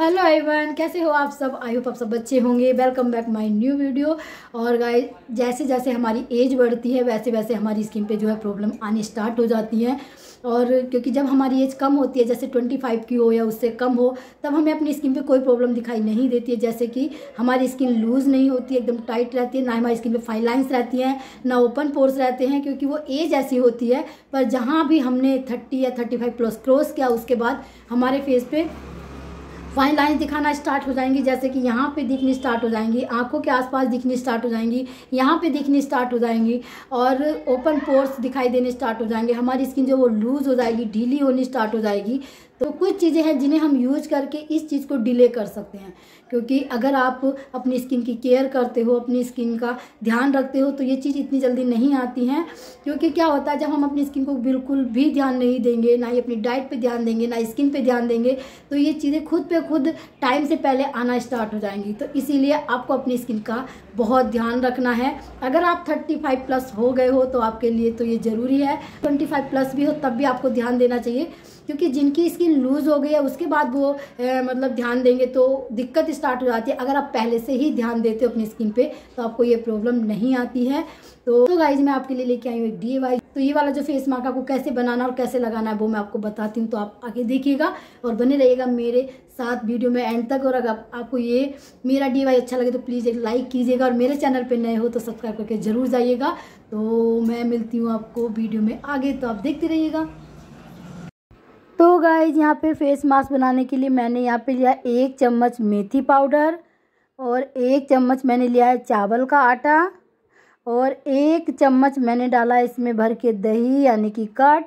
hello everyone कैसे हो आप सब आई होप आप सब बच्चे होंगे welcome back my new video और गाय जैसे जैसे हमारी एज बढ़ती है वैसे वैसे हमारी स्किन पे जो है प्रॉब्लम आनी स्टार्ट हो जाती है और क्योंकि जब हमारी एज कम होती है जैसे 25 की हो या उससे कम हो तब हमें अपनी स्किन पे कोई प्रॉब्लम दिखाई नहीं देती है जैसे कि हमारी स्किन लूज़ नहीं होती है एकदम टाइट रहती है ना हमारी स्किन पे फाइन लाइन्स रहती हैं ना ओपन पोर्स रहते हैं क्योंकि वो एज ऐसी होती है पर जहाँ भी हमने थर्टी या थर्टी प्लस क्रॉस किया उसके बाद हमारे फेस पर फाइन लाइन्स दिखाना स्टार्ट हो जाएंगी जैसे कि यहाँ पे दिखनी स्टार्ट हो जाएंगी आंखों के आसपास दिखनी स्टार्ट हो जाएंगी यहाँ पे दिखनी स्टार्ट हो जाएंगी और ओपन पोर्स दिखाई देने स्टार्ट हो जाएंगे हमारी स्किन जो वो लूज़ हो जाएगी ढीली होनी स्टार्ट हो जाएगी तो कुछ चीज़ें हैं जिन्हें हम यूज करके इस चीज़ को डिले कर सकते हैं क्योंकि अगर आप अपनी स्किन की केयर करते हो अपनी स्किन का ध्यान रखते हो तो ये चीज़ इतनी जल्दी नहीं आती हैं क्योंकि क्या होता है जब हम अपनी स्किन को बिल्कुल भी ध्यान नहीं देंगे ना ही अपनी डाइट पे ध्यान देंगे ना स्किन पे ध्यान देंगे तो ये चीज़ें खुद पे खुद टाइम से पहले आना स्टार्ट हो जाएंगी तो इसीलिए आपको अपनी स्किन का बहुत ध्यान रखना है अगर आप थर्टी फाइव प्लस हो गए हो तो आपके लिए तो ये ज़रूरी है ट्वेंटी फाइव प्लस भी हो तब भी आपको ध्यान देना चाहिए क्योंकि जिनकी स्किन लूज़ हो गई है उसके बाद वो ए, मतलब ध्यान देंगे तो दिक्कत स्टार्ट हो जाती है अगर आप पहले से ही ध्यान देते हो अपनी स्किन पे तो आपको ये प्रॉब्लम नहीं आती है तो, तो गाइज मैं आपके लिए लेके आई हूँ एक डी तो ये वाला जो फेस मार्क आपको कैसे बनाना और कैसे लगाना है वो मैं आपको बताती हूँ तो आप आगे देखिएगा और बने रहिएगा मेरे साथ वीडियो में एंड तक और अगर आप, आपको ये मेरा डी अच्छा लगे तो प्लीज़ एक लाइक कीजिएगा और मेरे चैनल पे नए हो तो सब्सक्राइब करके ज़रूर जाइएगा तो मैं मिलती हूँ आपको वीडियो में आगे तो आप देखते रहिएगा तो गाइज यहाँ पे फेस मास्क बनाने के लिए मैंने यहाँ पे लिया एक चम्मच मेथी पाउडर और एक चम्मच मैंने लिया है चावल का आटा और एक चम्मच मैंने डाला इसमें भर के दही यानी कि कट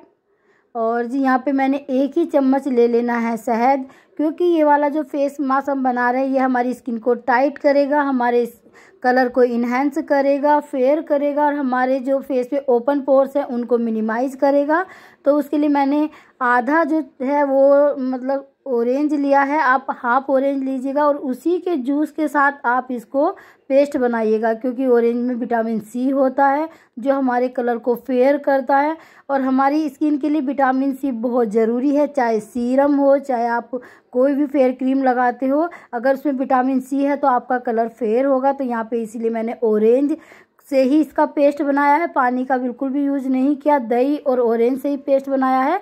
और जी यहाँ पे मैंने एक ही चम्मच ले लेना है शहद क्योंकि ये वाला जो फेस मास्क हम बना रहे हैं ये हमारी स्किन को टाइट करेगा हमारे कलर को इन्हेंस करेगा फेयर करेगा और हमारे जो फेस पे ओपन पोर्स हैं उनको मिनिमाइज़ करेगा तो उसके लिए मैंने आधा जो है वो मतलब ऑरेंज लिया है आप हाफ ऑरेंज लीजिएगा और उसी के जूस के साथ आप इसको पेस्ट बनाइएगा क्योंकि ऑरेंज में विटामिन सी होता है जो हमारे कलर को फेयर करता है और हमारी स्किन के लिए विटामिन सी बहुत ज़रूरी है चाहे सीरम हो चाहे आप कोई भी फेयर क्रीम लगाते हो अगर उसमें विटामिन सी है तो आपका कलर फेयर होगा तो यहाँ पर इसीलिए मैंने ऑरेंज से ही इसका पेस्ट बनाया है पानी का बिल्कुल भी यूज़ नहीं किया दही और ऑरेंज से ही पेस्ट बनाया है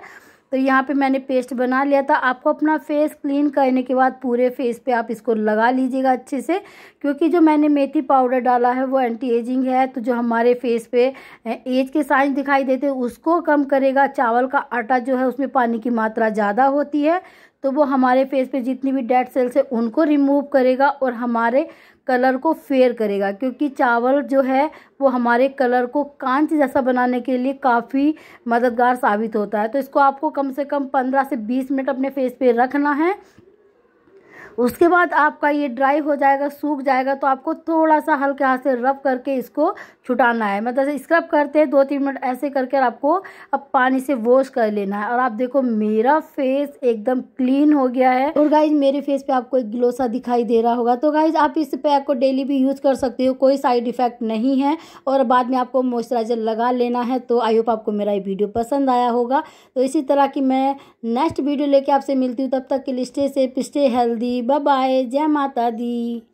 तो यहाँ पे मैंने पेस्ट बना लिया था आपको अपना फेस क्लीन करने के बाद पूरे फेस पे आप इसको लगा लीजिएगा अच्छे से क्योंकि जो मैंने मेथी पाउडर डाला है वो एंटी एजिंग है तो जो हमारे फेस पे एज के साइंस दिखाई देते उसको कम करेगा चावल का आटा जो है उसमें पानी की मात्रा ज़्यादा होती है तो वो हमारे फेस पे जितनी भी डेड सेल्स है उनको रिमूव करेगा और हमारे कलर को फेयर करेगा क्योंकि चावल जो है वो हमारे कलर को कांच जैसा बनाने के लिए काफ़ी मददगार साबित होता है तो इसको आपको कम से कम पंद्रह से बीस मिनट अपने फेस पे रखना है उसके बाद आपका ये ड्राई हो जाएगा सूख जाएगा तो आपको थोड़ा सा हल्के हाथ से रब करके इसको छुटाना है मतलब स्क्रब करते हैं दो तीन मिनट ऐसे करके आपको अब पानी से वॉश कर लेना है और आप देखो मेरा फेस एकदम क्लीन हो गया है और गाइज मेरे फेस पे आपको एक ग्लोसा दिखाई दे रहा होगा तो गाइज आप इस पैक को डेली भी यूज़ कर सकते हो कोई साइड इफेक्ट नहीं है और बाद में आपको मॉइस्चराइजर लगा लेना है तो आई होप आपको मेरा ये वीडियो पसंद आया होगा तो इसी तरह की मैं नेक्स्ट वीडियो लेके आपसे मिलती हूँ तब तक के लिए stay safe stay healthy bye जय माता दी